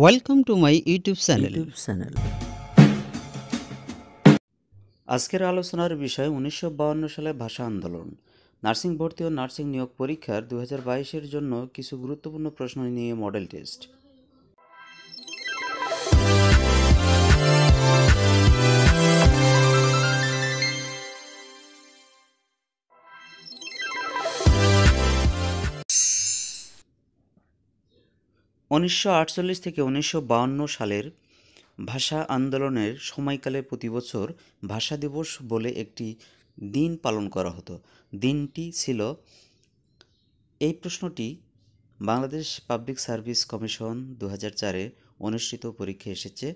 welcome to my YouTube channel channel আজকের আলোচনার বিষয় উনিশশো সালে ভাষা আন্দোলন নার্সিং ভর্তি ও নার্সিং নিয়োগ পরীক্ষার দু হাজার জন্য কিছু গুরুত্বপূর্ণ প্রশ্ন নিয়ে মডেল টেস্ট উনিশশো থেকে উনিশশো সালের ভাষা আন্দোলনের সময়কালে প্রতি বছর ভাষা দিবস বলে একটি দিন পালন করা হতো দিনটি ছিল এই প্রশ্নটি বাংলাদেশ পাবলিক সার্ভিস কমিশন দু হাজার চারে অনুষ্ঠিত পরীক্ষায় এসেছে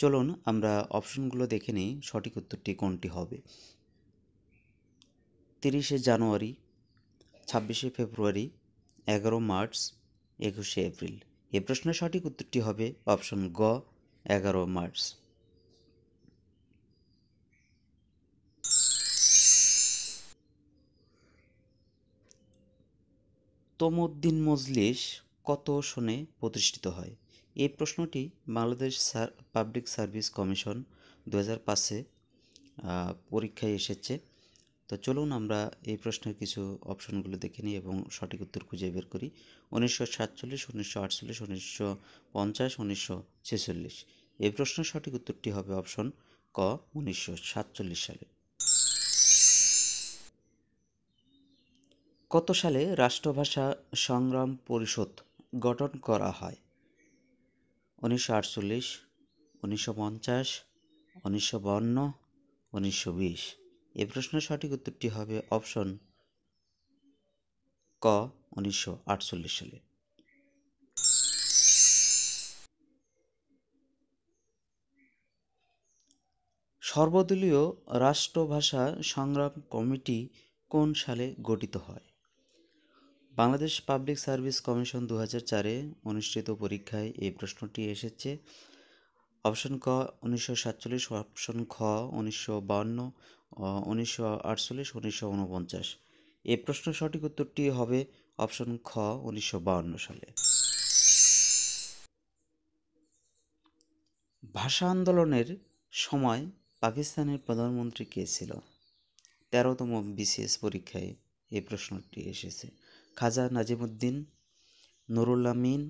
চলুন আমরা অপশনগুলো দেখে নিই সঠিক উত্তরটি কোনটি হবে তিরিশে জানুয়ারি ছাব্বিশে ফেব্রুয়ারি এগারো মার্চ একুশে এপ্রিল এ প্রশ্নের সঠিক উত্তরটি হবে অপশন গ এগারো মার্চ তোমউদ্দিন মজলিস কত শোনে প্রতিষ্ঠিত হয় এই প্রশ্নটি বাংলাদেশ পাবলিক সার্ভিস কমিশন দু হাজার পাঁচে পরীক্ষায় এসেছে তো চলুন আমরা এই প্রশ্নের কিছু অপশনগুলো দেখে নিই এবং সঠিক উত্তর খুঁজে বের করি উনিশশো সাতচল্লিশ উনিশশো আটচল্লিশ উনিশশো পঞ্চাশ উনিশশো ছেচল্লিশ এই প্রশ্নের সঠিক উত্তরটি হবে অপশন ক উনিশশো সাতচল্লিশ সালে কত সালে রাষ্ট্রভাষা সংগ্রাম পরিষদ গঠন করা হয় উনিশশো আটচল্লিশ উনিশশো পঞ্চাশ উনিশশো বান্ন উনিশশো বিশ এ প্রশ্নের সঠিক উত্তরটি হবে অপশন ক উনিশশো সালে সর্বদলীয় রাষ্ট্রভাষা সংগ্রাম কমিটি কোন সালে গঠিত হয় বাংলাদেশ পাবলিক সার্ভিস কমিশন দু হাজার চারে অনুষ্ঠিত পরীক্ষায় এই প্রশ্নটি এসেছে অপশন ক উনিশশো সাতচল্লিশ অপশন খ উনিশশো বাউন্ন উনিশশো আটচল্লিশ উনিশশো উনপঞ্চাশ এই প্রশ্ন সঠিক উত্তরটি হবে অপশন খ উনিশশো সালে ভাষা আন্দোলনের সময় পাকিস্তানের প্রধানমন্ত্রী কে ছিল তেরোতম বিসিএস পরীক্ষায় এই প্রশ্নটি এসেছে খাজা নাজিমুদ্দিন নুরুল আমিন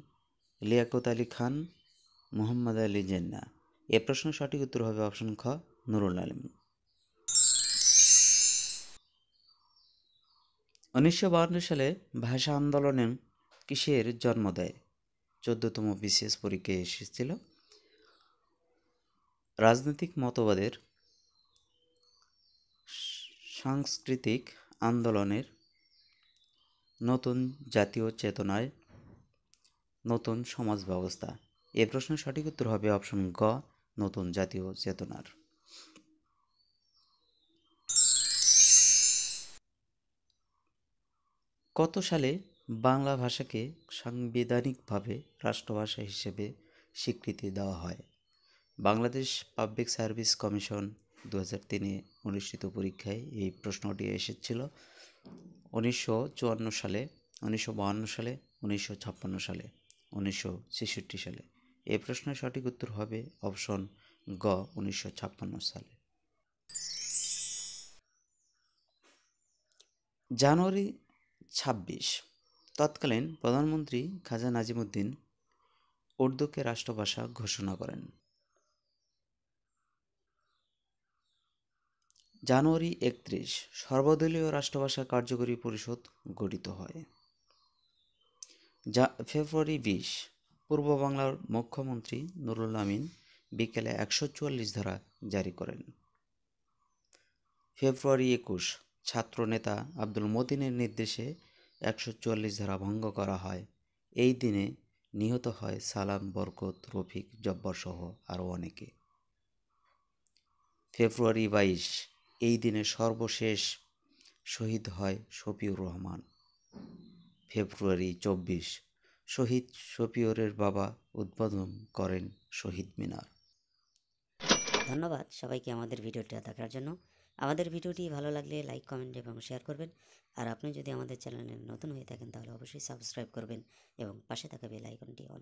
লিয়াকত আলী খান মোহাম্মদ আলী জেন্না এ প্রশ্ন সঠিক উত্তর হবে অপশন খ নুরুল আলমিন উনিশশো সালে ভাষা আন্দোলনে কিসের জন্ম দেয় চোদ্দতম বিশেষ পরীক্ষায় এসেছিল রাজনৈতিক মতবাদের সাংস্কৃতিক আন্দোলনের নতুন জাতীয় চেতনায় নতুন সমাজ ব্যবস্থা এ প্রশ্নের সঠিক উত্তর হবে অপশন গ নতুন জাতীয় চেতনার কত সালে বাংলা ভাষাকে সাংবিধানিকভাবে রাষ্ট্রভাষা হিসেবে স্বীকৃতি দেওয়া হয় বাংলাদেশ পাবলিক সার্ভিস কমিশন দু হাজার তিনে অনুষ্ঠিত পরীক্ষায় এই প্রশ্নটি এসেছিল উনিশশো চুয়ান্ন সালে উনিশশো বাহান্ন সালে উনিশশো ছাপ্পান্ন সালে উনিশশো ছেষট্টি সালে এই প্রশ্নের সঠিক উত্তর হবে অপশন গ উনিশশো ছাপ্পান্ন সালে জানুয়ারি ছাব্বিশ তৎকালীন প্রধানমন্ত্রী খাজা নাজিমুদ্দিন উর্দুকে রাষ্ট্রভাষা ঘোষণা করেন জানুয়ারি একত্রিশ সর্বদলীয় রাষ্ট্রভাষা কার্যকরী পরিষদ গঠিত হয় যা ফেব্রুয়ারি বিশ পূর্ব বাংলার মুখ্যমন্ত্রী নুরুল আমিন বিকেলে একশো চুয়াল্লিশ ধারা জারি করেন ফেব্রুয়ারি একুশ ছাত্রনেতা আব্দুল মতিনের নির্দেশে একশো চুয়াল্লিশ ধারা ভঙ্গ করা হয় এই দিনে নিহত হয় সালাম বরকত রফিক জব্বরসহ আরও অনেকে ফেব্রুয়ারি বাইশ এই দিনে সর্বশেষ শহীদ হয় শফিউর রহমান ফেব্রুয়ারি চব্বিশ শহীদ শফিউরের বাবা উদ্বোধন করেন শহীদ মিনার ধন্যবাদ সবাইকে আমাদের ভিডিওটা দেখার জন্য আমাদের ভিডিওটি ভালো লাগলে লাইক কমেন্ট এবং শেয়ার করবেন আর আপনি যদি আমাদের চ্যানেলে নতুন হয়ে থাকেন তাহলে অবশ্যই সাবস্ক্রাইব করবেন এবং পাশে থাকা বেল আইকনটি অন